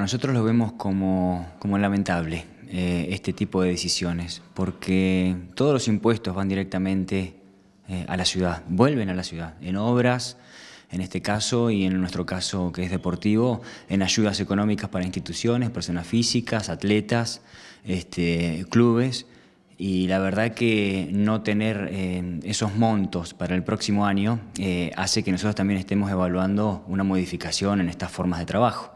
Nosotros lo vemos como, como lamentable eh, este tipo de decisiones, porque todos los impuestos van directamente eh, a la ciudad, vuelven a la ciudad, en obras, en este caso, y en nuestro caso que es deportivo, en ayudas económicas para instituciones, personas físicas, atletas, este, clubes, y la verdad que no tener eh, esos montos para el próximo año hace que nosotros también estemos evaluando una modificación en estas formas de trabajo.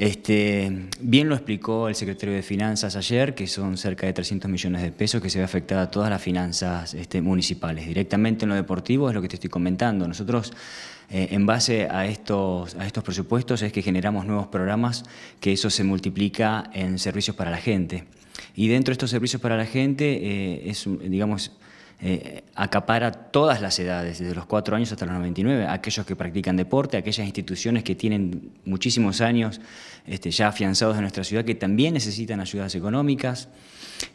Este, bien lo explicó el secretario de Finanzas ayer, que son cerca de 300 millones de pesos que se ve afectada a todas las finanzas este, municipales. Directamente en lo deportivo es lo que te estoy comentando. Nosotros, eh, en base a estos, a estos presupuestos, es que generamos nuevos programas, que eso se multiplica en servicios para la gente. Y dentro de estos servicios para la gente, eh, es, digamos, eh, acapara todas las edades, desde los 4 años hasta los 99, aquellos que practican deporte, aquellas instituciones que tienen muchísimos años este, ya afianzados en nuestra ciudad, que también necesitan ayudas económicas.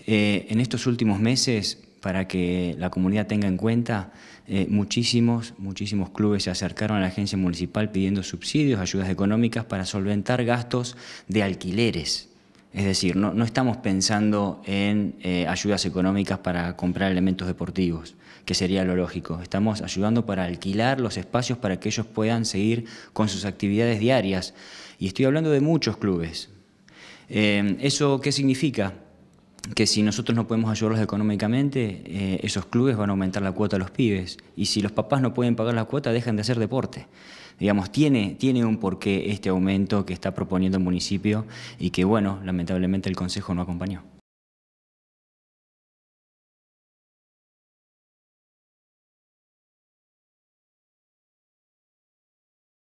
Eh, en estos últimos meses, para que la comunidad tenga en cuenta, eh, muchísimos, muchísimos clubes se acercaron a la agencia municipal pidiendo subsidios, ayudas económicas para solventar gastos de alquileres es decir, no, estamos pensando en eh, ayudas económicas para comprar elementos deportivos, que sería lo lógico. Estamos ayudando para alquilar los espacios para que ellos puedan seguir con sus actividades diarias. Y estoy hablando de muchos clubes. Eh, ¿Eso qué significa? que si nosotros no podemos ayudarlos económicamente, eh, esos clubes van a aumentar la cuota a los pibes. Y si los papás no pueden pagar la cuota, dejan de hacer deporte. Digamos, tiene, tiene un porqué este aumento que está proponiendo el municipio y que, bueno, lamentablemente el Consejo no acompañó.